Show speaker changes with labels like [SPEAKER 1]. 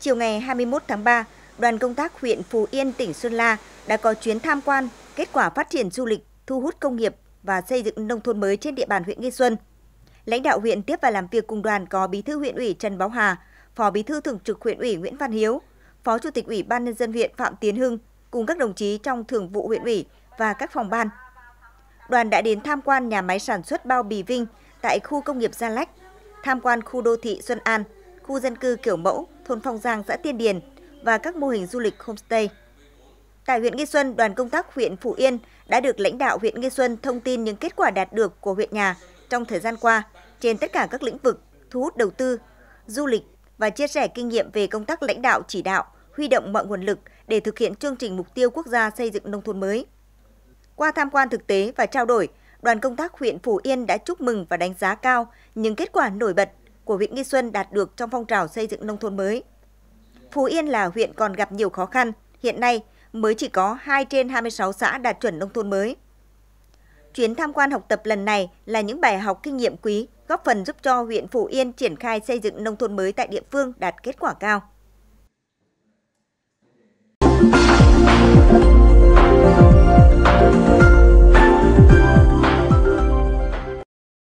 [SPEAKER 1] Chiều ngày 21 tháng 3, đoàn công tác huyện Phú Yên, tỉnh Sơn La đã có chuyến tham quan kết quả phát triển du lịch, thu hút công nghiệp và xây dựng nông thôn mới trên địa bàn huyện Nghi Xuân. Lãnh đạo huyện tiếp và làm việc cùng đoàn có Bí thư huyện ủy Trần Báo Hà, Phó Bí thư Thường trực huyện ủy Nguyễn Văn Hiếu, Phó Chủ tịch Ủy ban nhân dân huyện Phạm Tiến Hưng cùng các đồng chí trong Thường vụ huyện ủy và các phòng ban. Đoàn đã đến tham quan nhà máy sản xuất bao bì Vinh tại khu công nghiệp Gia Lách, tham quan khu đô thị Xuân An, khu dân cư kiểu mẫu thôn Phong Giang, xã Tiên Điền và các mô hình du lịch homestay. Tại huyện Nghi Xuân, đoàn công tác huyện Phú Yên đã được lãnh đạo huyện Nghi Xuân thông tin những kết quả đạt được của huyện nhà trong thời gian qua trên tất cả các lĩnh vực thu hút đầu tư, du lịch và chia sẻ kinh nghiệm về công tác lãnh đạo chỉ đạo, huy động mọi nguồn lực để thực hiện chương trình mục tiêu quốc gia xây dựng nông thôn mới. Qua tham quan thực tế và trao đổi, đoàn công tác huyện Phú Yên đã chúc mừng và đánh giá cao những kết quả nổi bật của huyện Nghi Xuân đạt được trong phong trào xây dựng nông thôn mới. Phú Yên là huyện còn gặp nhiều khó khăn, hiện nay mới chỉ có 2 trên 26 xã đạt chuẩn nông thôn mới. Chuyến tham quan học tập lần này là những bài học kinh nghiệm quý, góp phần giúp cho huyện Phú Yên triển khai xây dựng nông thôn mới tại địa phương đạt kết quả cao. Thank you.